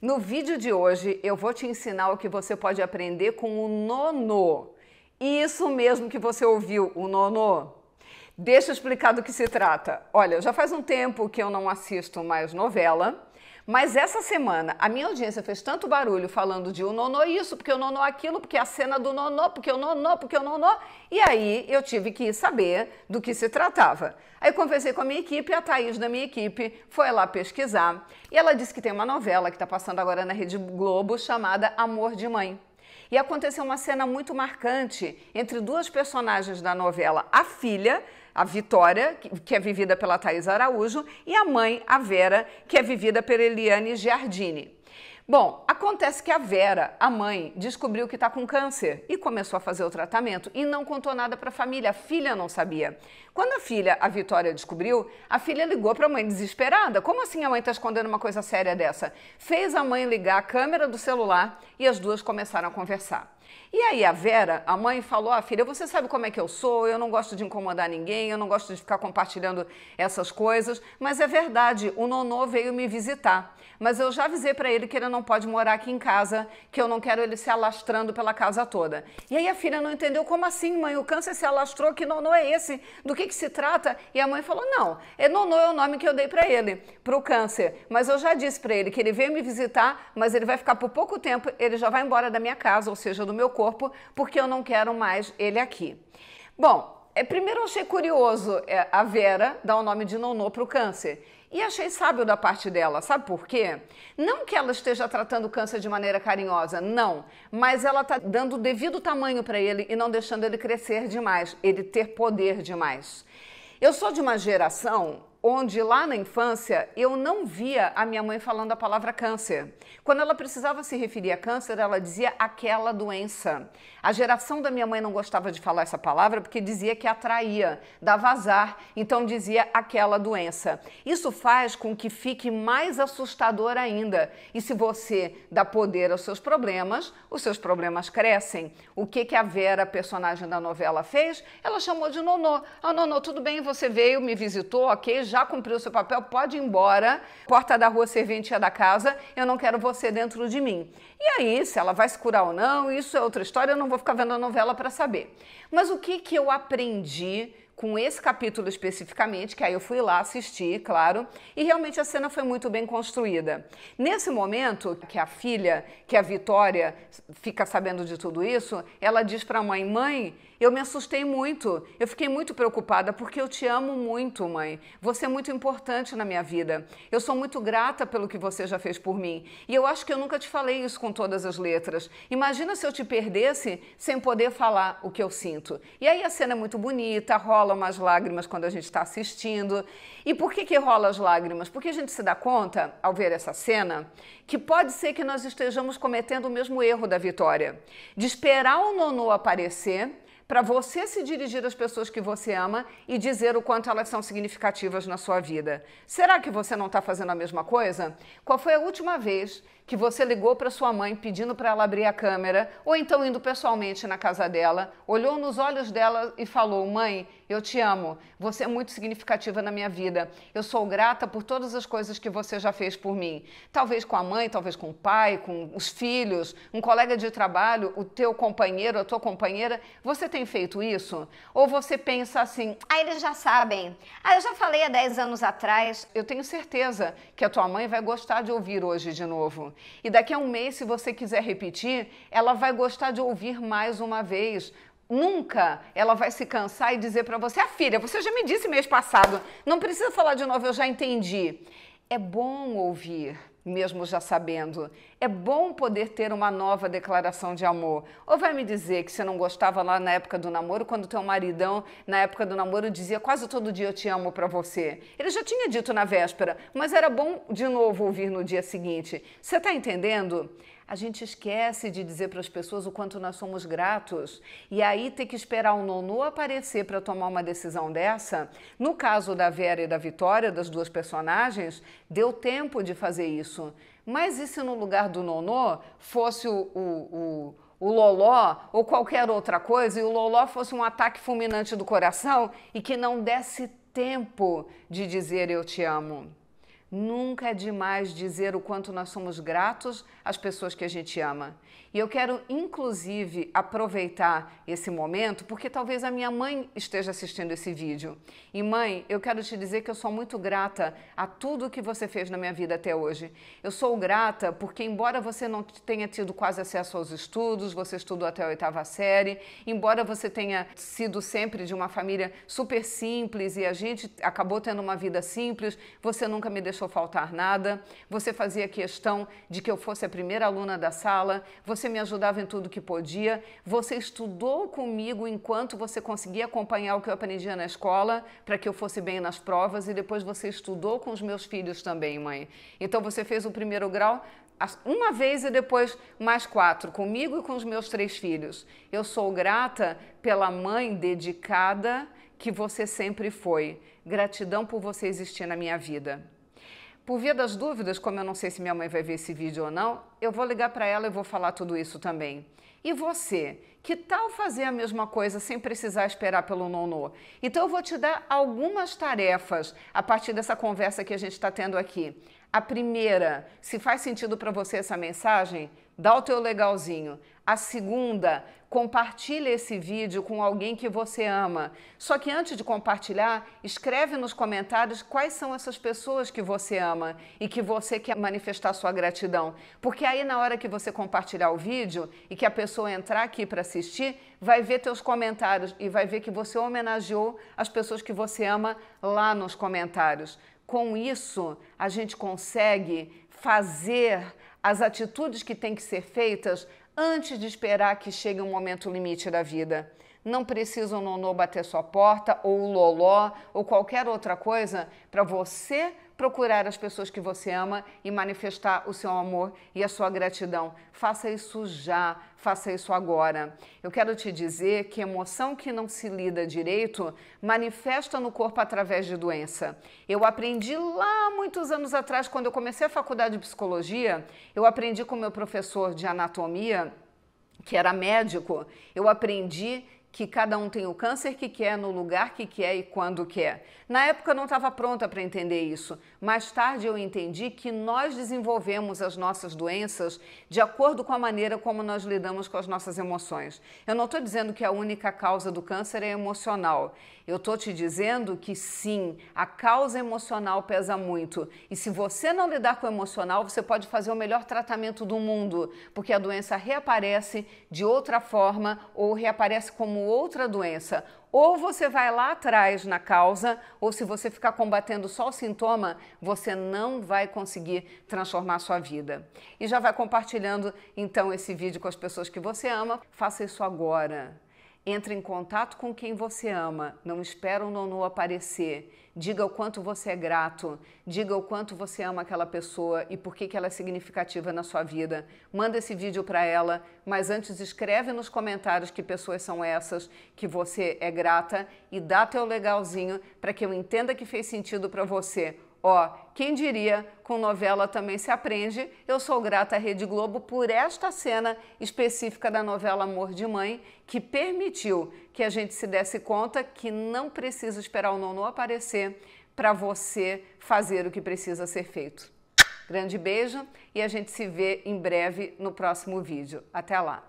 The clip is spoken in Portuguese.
No vídeo de hoje eu vou te ensinar o que você pode aprender com o nono. Isso mesmo que você ouviu, o nono. Deixa eu explicar do que se trata. Olha, já faz um tempo que eu não assisto mais novela mas essa semana, a minha audiência fez tanto barulho falando de o nonô isso, porque o nonô aquilo, porque a cena do nonô, porque o nonô, porque o nonô. E aí eu tive que saber do que se tratava. Aí conversei com a minha equipe, a Thaís da minha equipe foi lá pesquisar. E ela disse que tem uma novela que está passando agora na Rede Globo chamada Amor de Mãe. E aconteceu uma cena muito marcante entre duas personagens da novela, a filha a Vitória, que é vivida pela Thais Araújo, e a mãe, a Vera, que é vivida pela Eliane Giardini. Bom, acontece que a Vera, a mãe, descobriu que está com câncer e começou a fazer o tratamento e não contou nada para a família. A filha não sabia. Quando a filha, a Vitória, descobriu, a filha ligou para a mãe desesperada. Como assim a mãe está escondendo uma coisa séria dessa? Fez a mãe ligar a câmera do celular e as duas começaram a conversar. E aí a Vera, a mãe falou: "Ah, filha, você sabe como é que eu sou? Eu não gosto de incomodar ninguém, eu não gosto de ficar compartilhando essas coisas, mas é verdade, o Nonô veio me visitar, mas eu já avisei para ele que ele não pode morar aqui em casa, que eu não quero ele se alastrando pela casa toda". E aí a filha não entendeu como assim, mãe? O câncer se alastrou, que Nonô é esse? Do que que se trata? E a mãe falou: "Não, é Nonô é o nome que eu dei para ele, para o câncer, mas eu já disse para ele que ele veio me visitar, mas ele vai ficar por pouco tempo, ele já vai embora da minha casa, ou seja, do meu corpo porque eu não quero mais ele aqui. Bom, é, primeiro eu achei curioso é, a Vera dar o nome de Nonô para o câncer. E achei sábio da parte dela, sabe por quê? Não que ela esteja tratando o câncer de maneira carinhosa, não, mas ela está dando o devido tamanho para ele e não deixando ele crescer demais, ele ter poder demais. Eu sou de uma geração onde lá na infância eu não via a minha mãe falando a palavra câncer. Quando ela precisava se referir a câncer, ela dizia aquela doença. A geração da minha mãe não gostava de falar essa palavra porque dizia que atraía, dava azar, então dizia aquela doença. Isso faz com que fique mais assustador ainda. E se você dá poder aos seus problemas, os seus problemas crescem. O que, que a Vera, personagem da novela, fez? Ela chamou de Nonô. Ah, Nonô, tudo bem, você veio, me visitou, ok, já já cumpriu seu papel, pode ir embora, porta da rua, serventia é da casa, eu não quero você dentro de mim. E aí, se ela vai se curar ou não, isso é outra história, eu não vou ficar vendo a novela para saber. Mas o que, que eu aprendi com esse capítulo especificamente, que aí eu fui lá assistir, claro, e realmente a cena foi muito bem construída. Nesse momento que a filha, que a Vitória fica sabendo de tudo isso, ela diz para a mãe: "Mãe, eu me assustei muito. Eu fiquei muito preocupada porque eu te amo muito, mãe. Você é muito importante na minha vida. Eu sou muito grata pelo que você já fez por mim. E eu acho que eu nunca te falei isso com todas as letras. Imagina se eu te perdesse sem poder falar o que eu sinto. E aí a cena é muito bonita, rola rolam as lágrimas quando a gente está assistindo. E por que, que rola as lágrimas? Porque a gente se dá conta, ao ver essa cena, que pode ser que nós estejamos cometendo o mesmo erro da Vitória, de esperar o nono aparecer para você se dirigir às pessoas que você ama e dizer o quanto elas são significativas na sua vida. Será que você não está fazendo a mesma coisa? Qual foi a última vez que você ligou para sua mãe pedindo para ela abrir a câmera, ou então indo pessoalmente na casa dela, olhou nos olhos dela e falou: Mãe, eu te amo, você é muito significativa na minha vida, eu sou grata por todas as coisas que você já fez por mim. Talvez com a mãe, talvez com o pai, com os filhos, um colega de trabalho, o teu companheiro, a tua companheira. Você tem feito isso? Ou você pensa assim: Ah, eles já sabem, ah, eu já falei há 10 anos atrás. Eu tenho certeza que a tua mãe vai gostar de ouvir hoje de novo. E daqui a um mês, se você quiser repetir, ela vai gostar de ouvir mais uma vez. Nunca ela vai se cansar e dizer para você: "Ah, filha, você já me disse mês passado, não precisa falar de novo, eu já entendi". É bom ouvir mesmo já sabendo. É bom poder ter uma nova declaração de amor. Ou vai me dizer que você não gostava lá na época do namoro, quando teu maridão, na época do namoro, dizia quase todo dia eu te amo para você. Ele já tinha dito na véspera, mas era bom de novo ouvir no dia seguinte. Você está entendendo? a gente esquece de dizer para as pessoas o quanto nós somos gratos. E aí ter que esperar o nono aparecer para tomar uma decisão dessa, no caso da Vera e da Vitória, das duas personagens, deu tempo de fazer isso. Mas e se no lugar do nono fosse o, o, o o loló ou qualquer outra coisa e o loló fosse um ataque fulminante do coração e que não desse tempo de dizer eu te amo. Nunca é demais dizer o quanto nós somos gratos às pessoas que a gente ama. E eu quero, inclusive, aproveitar esse momento, porque talvez a minha mãe esteja assistindo esse vídeo. E, mãe, eu quero te dizer que eu sou muito grata a tudo que você fez na minha vida até hoje. Eu sou grata porque, embora você não tenha tido quase acesso aos estudos, você estudou até a oitava série, embora você tenha sido sempre de uma família super simples e a gente acabou tendo uma vida simples, você nunca me deixou deixou faltar nada, você fazia questão de que eu fosse a primeira aluna da sala, você me ajudava em tudo que podia, você estudou comigo enquanto você conseguia acompanhar o que eu aprendia na escola para que eu fosse bem nas provas e depois você estudou com os meus filhos também, mãe. Então você fez o primeiro grau uma vez e depois mais quatro, comigo e com os meus três filhos. Eu sou grata pela mãe dedicada que você sempre foi. Gratidão por você existir na minha vida. Por via das dúvidas, como eu não sei se minha mãe vai ver esse vídeo ou não, eu vou ligar para ela e vou falar tudo isso também. E você, que tal fazer a mesma coisa sem precisar esperar pelo nonô? Então eu vou te dar algumas tarefas a partir dessa conversa que a gente está tendo aqui. A primeira, se faz sentido para você essa mensagem, dá o teu legalzinho. A segunda, compartilhe esse vídeo com alguém que você ama. Só que antes de compartilhar, escreve nos comentários quais são essas pessoas que você ama e que você quer manifestar sua gratidão. Porque aí na hora que você compartilhar o vídeo e que a pessoa entrar aqui para assistir, vai ver teus comentários e vai ver que você homenageou as pessoas que você ama lá nos comentários. Com isso, a gente consegue fazer as atitudes que têm que ser feitas antes de esperar que chegue um momento limite da vida. Não precisa o nonô bater sua porta, ou o loló, ou qualquer outra coisa para você procurar as pessoas que você ama e manifestar o seu amor e a sua gratidão. Faça isso já, faça isso agora. Eu quero te dizer que emoção que não se lida direito manifesta no corpo através de doença. Eu aprendi lá muitos anos atrás, quando eu comecei a faculdade de psicologia, eu aprendi com meu professor de anatomia, que era médico, eu aprendi que cada um tem o câncer que quer, no lugar que quer e quando quer. Na época eu não estava pronta para entender isso. Mais tarde eu entendi que nós desenvolvemos as nossas doenças de acordo com a maneira como nós lidamos com as nossas emoções. Eu não estou dizendo que a única causa do câncer é emocional. Eu estou te dizendo que sim, a causa emocional pesa muito. E se você não lidar com o emocional, você pode fazer o melhor tratamento do mundo, porque a doença reaparece de outra forma ou reaparece como outra doença. Ou você vai lá atrás na causa, ou se você ficar combatendo só o sintoma, você não vai conseguir transformar sua vida. E já vai compartilhando então esse vídeo com as pessoas que você ama. Faça isso agora. Entre em contato com quem você ama, não espera o nono aparecer. Diga o quanto você é grato, diga o quanto você ama aquela pessoa e por que, que ela é significativa na sua vida. Manda esse vídeo para ela, mas antes escreve nos comentários que pessoas são essas que você é grata e dá teu legalzinho para que eu entenda que fez sentido para você. Ó, oh, quem diria, com novela também se aprende. Eu sou grata à Rede Globo por esta cena específica da novela Amor de Mãe, que permitiu que a gente se desse conta que não precisa esperar o nono aparecer para você fazer o que precisa ser feito. Grande beijo e a gente se vê em breve no próximo vídeo. Até lá!